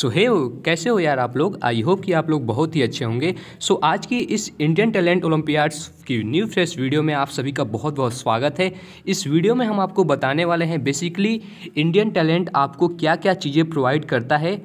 सो so, हे hey, कैसे हो यार आप लोग आई होप कि आप लोग बहुत ही अच्छे होंगे सो so, आज की इस इंडियन टैलेंट ओलंपियाड्स की न्यू फ्रेश वीडियो में आप सभी का बहुत बहुत स्वागत है इस वीडियो में हम आपको बताने वाले हैं बेसिकली इंडियन टैलेंट आपको क्या क्या चीज़ें प्रोवाइड करता है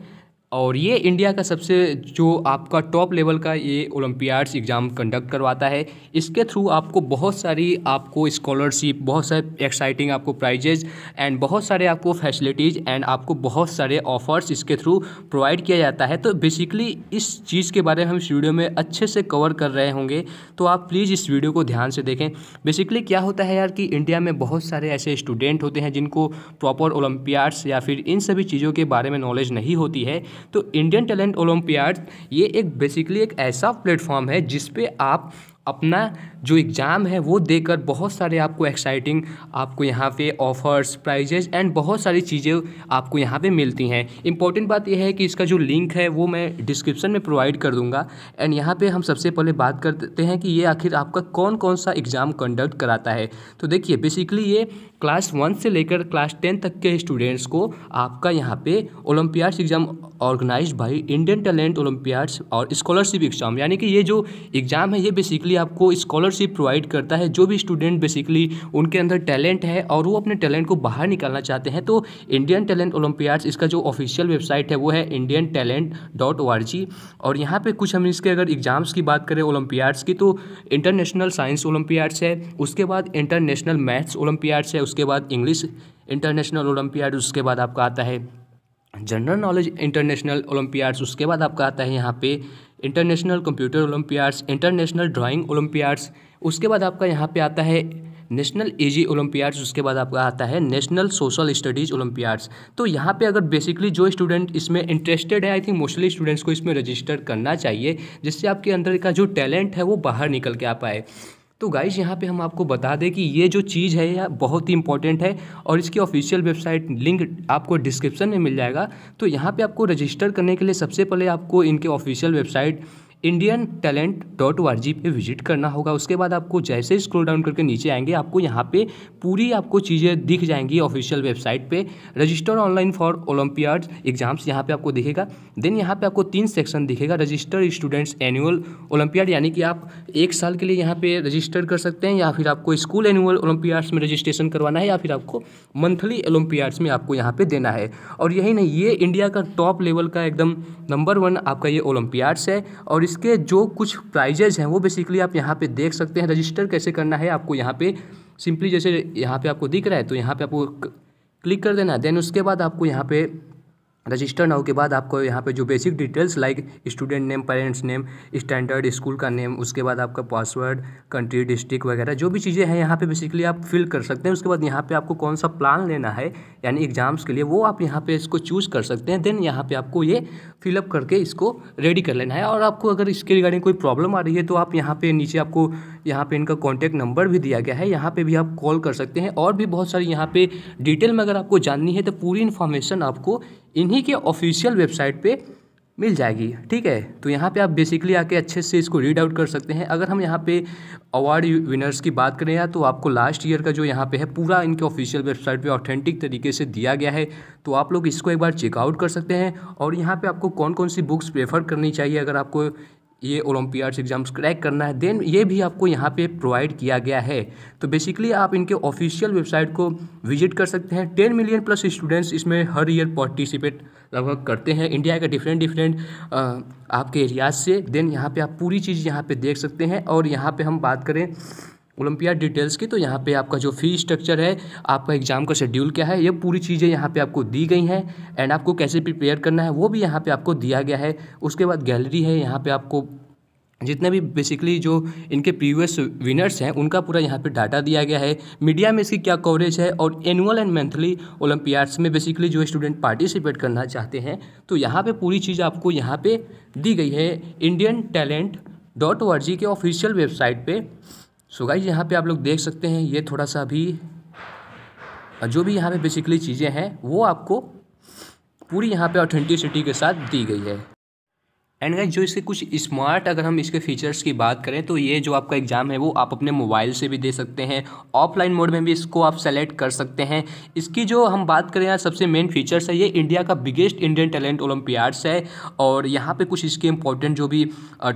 और ये इंडिया का सबसे जो आपका टॉप लेवल का ये ओलम्पियाड्स एग्ज़ाम कंडक्ट करवाता है इसके थ्रू आपको बहुत सारी आपको स्कॉलरशिप बहुत सारे एक्साइटिंग आपको प्राइजेज एंड बहुत सारे आपको फैसिलिटीज़ एंड आपको बहुत सारे ऑफर्स इसके थ्रू प्रोवाइड किया जाता है तो बेसिकली इस चीज़ के बारे में हम इस वीडियो में अच्छे से कवर कर रहे होंगे तो आप प्लीज़ इस वीडियो को ध्यान से देखें बेसिकली क्या होता है यार कि इंडिया में बहुत सारे ऐसे स्टूडेंट होते हैं जिनको प्रॉपर ओलम्पियाड्स या फिर इन सभी चीज़ों के बारे में नॉलेज नहीं होती है तो इंडियन टैलेंट ओलम्पियाड ये एक बेसिकली एक ऐसा प्लेटफॉर्म है जिसपे आप अपना जो एग्ज़ाम है वो देकर बहुत सारे आपको एक्साइटिंग आपको यहाँ पे ऑफर्स प्राइजेज एंड बहुत सारी चीज़ें आपको यहाँ पे मिलती हैं इंपॉर्टेंट बात यह है कि इसका जो लिंक है वो मैं डिस्क्रिप्शन में प्रोवाइड कर दूंगा एंड यहाँ पे हम सबसे पहले बात करते हैं कि ये आखिर आपका कौन कौन सा एग्ज़ाम कंडक्ट कराता है तो देखिए बेसिकली ये क्लास वन से लेकर क्लास टेन तक के स्टूडेंट्स को आपका यहाँ पे olympiads exam organise by Indian talent olympiads और स्कॉलरशिप एग्ज़ाम यानी कि ये जो एग्ज़ाम है ये बेसिकली आपको स्कॉलरशिप प्रोवाइड करता है जो भी स्टूडेंट बेसिकली उनके अंदर टैलेंट है और वो अपने टैलेंट को बाहर निकालना चाहते हैं तो इंडियन टैलेंट ओलंपियाड्स इसका जो ऑफिशियल वेबसाइट है वो है Indian talent dot O R G और यहाँ पर कुछ हम इसके अगर एग्ज़ाम्स की बात करें ओलंपियाड्स की तो इंटरनेशनल साइंस ओलंपियाड्स है उसके बाद इंटरनेशनल मैथ्स ओलंपियाड्स है उसके बाद इंग्लिश इंटरनेशनल ओलंपियाड उसके बाद आपका आता है जनरल नॉलेज इंटरनेशनल ओलंपियाड्स उसके बाद आपका आता है यहाँ पे international computer olympiads international drawing olympiads उसके बाद आपका यहाँ पे आता है नेशनल एजी ओलम्पियाड्स उसके बाद आपका आता है नेशनल सोशल स्टडीज़ ओलम्पियाड्स तो यहाँ पे अगर बेसिकली जो स्टूडेंट इसमें इंटरेस्टेड है आई थिंक मोस्टली स्टूडेंट्स को इसमें रजिस्टर करना चाहिए जिससे आपके अंदर का जो टैलेंट है वो बाहर निकल के आ पाए तो गाइज यहाँ पे हम आपको बता दें कि ये जो चीज़ है यह बहुत ही इंपॉर्टेंट है और इसकी ऑफिशियल वेबसाइट लिंक आपको डिस्क्रिप्शन में मिल जाएगा तो यहाँ पे आपको रजिस्टर करने के लिए सबसे पहले आपको इनके official website Indian talent dot O R G पर विजिट करना होगा उसके बाद आपको जैसे स्क्रोल डाउन करके नीचे आएंगे आपको यहाँ पे पूरी आपको चीज़ें दिख जाएंगी ऑफिशियल वेबसाइट पे register online for olympiad exams यहाँ पे आपको दिखेगा देन यहाँ पे आपको तीन सेक्शन दिखेगा रजिस्टर स्टूडेंट्स एनुअल ओलंपियाड यानी कि आप एक साल के लिए यहाँ पे रजिस्टर कर सकते हैं या फिर आपको स्कूल एनुअल ओलंपियाड्स में रजिस्ट्रेशन करवाना है या फिर आपको मंथली ओलंपियाड्स में आपको यहाँ पर देना है और यही नहीं ये इंडिया का टॉप लेवल का एकदम नंबर वन आपका ये ओलंपियाड्स है और इसके जो कुछ प्राइजेज हैं वो बेसिकली आप यहाँ पे देख सकते हैं रजिस्टर कैसे करना है आपको यहाँ पे सिंपली जैसे यहाँ पे आपको दिख रहा है तो यहाँ पे आपको क्लिक कर देना है देन उसके बाद आपको यहाँ पे रजिस्टर नाउ के बाद आपको यहाँ पे जो basic details like student name parents name standard school का नेम उसके बाद आपका पासवर्ड कंट्री डिस्ट्रिक्ट वगैरह जो भी चीज़ें हैं यहाँ पे बेसिकली आप फिल कर सकते हैं उसके बाद यहाँ पे आपको कौन सा प्लान लेना है यानी एग्जाम्स के लिए वो आप यहाँ पे इसको चूज़ कर सकते हैं देन यहाँ पर आपको ये फिलअप करके इसको रेडी कर लेना है और आपको अगर इसके रिगार्डिंग कोई प्रॉब्लम आ रही है तो आप यहाँ पर नीचे आपको यहाँ पे इनका कॉन्टैक्ट नंबर भी दिया गया है यहाँ पे भी आप कॉल कर सकते हैं और भी बहुत सारी यहाँ पे डिटेल में अगर आपको जाननी है तो पूरी इन्फॉर्मेशन आपको इन्हीं के ऑफिशियल वेबसाइट पर मिल जाएगी ठीक है तो यहाँ पे आप बेसिकली आके अच्छे से इसको रीड आउट कर सकते हैं अगर हम यहाँ पे अवार्ड विनर्स की बात करें या तो आपको लास्ट ईयर का जो यहाँ पे है पूरा इनके ऑफिशियल वेबसाइट पे ऑथेंटिक तरीके से दिया गया है तो आप लोग इसको एक बार चेकआउट कर सकते हैं और यहाँ पे आपको कौन कौन सी बुक्स प्रेफर करनी चाहिए अगर आपको ये ओलम्पियाड्स एग्ज़ाम्स क्रैक करना है देन ये भी आपको यहाँ पे प्रोवाइड किया गया है तो बेसिकली आप इनके ऑफिशियल वेबसाइट को विजिट कर सकते हैं टेन मिलियन प्लस स्टूडेंट्स इसमें हर ईयर पार्टिसिपेट लगभग करते हैं इंडिया के डिफरेंट डिफरेंट आपके एरियाज से देन यहाँ पे आप पूरी चीज़ यहाँ पे देख सकते हैं और यहाँ पे हम बात करें ओलंपियाड डिटेल्स की तो यहाँ पे आपका जो फी स्ट्रक्चर है आपका एग्ज़ाम का शेड्यूल क्या है ये पूरी चीज़ें यहाँ पे आपको दी गई हैं एंड आपको कैसे प्रिपेयर करना है वो भी यहाँ पे आपको दिया गया है उसके बाद गैलरी है यहाँ पे आपको जितने भी बेसिकली जो इनके प्रीवियस विनर्स हैं उनका पूरा यहाँ पे डाटा दिया गया है मीडिया में इसकी क्या कवरेज है और एनुअल एंड मंथली ओलंपियाड्स में बेसिकली जो स्टूडेंट पार्टिसिपेट करना चाहते हैं तो यहाँ पे पूरी चीज़ आपको यहाँ पे दी गई है इंडियन टैलेंट डॉट ओ के ऑफिशियल वेबसाइट पर सो गाइज यहाँ पे आप लोग देख सकते हैं ये थोड़ा सा भी जो भी यहाँ पे बेसिकली चीज़ें हैं वो आपको पूरी यहाँ पे ऑथेंटिसिटी के साथ दी गई है एंड गाइज जो इसके कुछ स्मार्ट अगर हम इसके फीचर्स की बात करें तो ये जो आपका एग्ज़ाम है वो आप अपने मोबाइल से भी दे सकते हैं ऑफलाइन मोड में भी इसको आप सेलेक्ट कर सकते हैं इसकी जो हम बात करें यहाँ सबसे मेन फीचर्स है ये इंडिया का बिगेस्ट इंडियन टैलेंट ओलम्पियाड्स है और यहाँ पे कुछ इसके इंपॉर्टेंट जो भी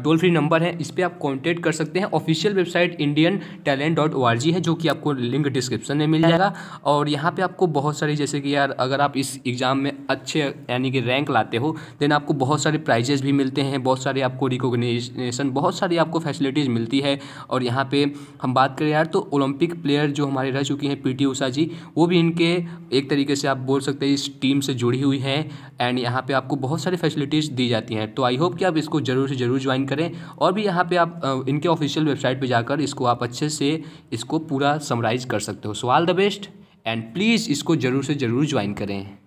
टोल फ्री नंबर है इस पर आप कॉन्टेक्ट कर सकते हैं official website Indian talent dot O R G है जो कि आपको लिंक डिस्क्रिप्शन में मिल जाएगा और यहाँ पर आपको बहुत सारी जैसे कि यार अगर आप इस एग्ज़ाम में अच्छे यानी कि रैंक लाते हो देन आपको बहुत सारे प्राइजेज़ भी मिल मिलते हैं बहुत सारे आपको रिकोगनाइजेशन बहुत सारी आपको फैसिलिटीज़ मिलती है और यहाँ पे हम बात करें यार तो ओलंपिक प्लेयर जो हमारे रह चुकी हैं पीटी उषा जी वो भी इनके एक तरीके से आप बोल सकते हैं इस टीम से जुड़ी हुई हैं एंड यहाँ पे आपको बहुत सारी फैसिलिटीज़ दी जाती हैं तो आई होप कि आप इसको ज़रूर से ज़रूर ज्वाइन करें और भी यहाँ पर आप इनके ऑफिशियल वेबसाइट पर जाकर इसको आप अच्छे से इसको पूरा समराइज़ कर सकते हो so all the best and please इसको ज़रूर से ज़रूर ज्वाइन करें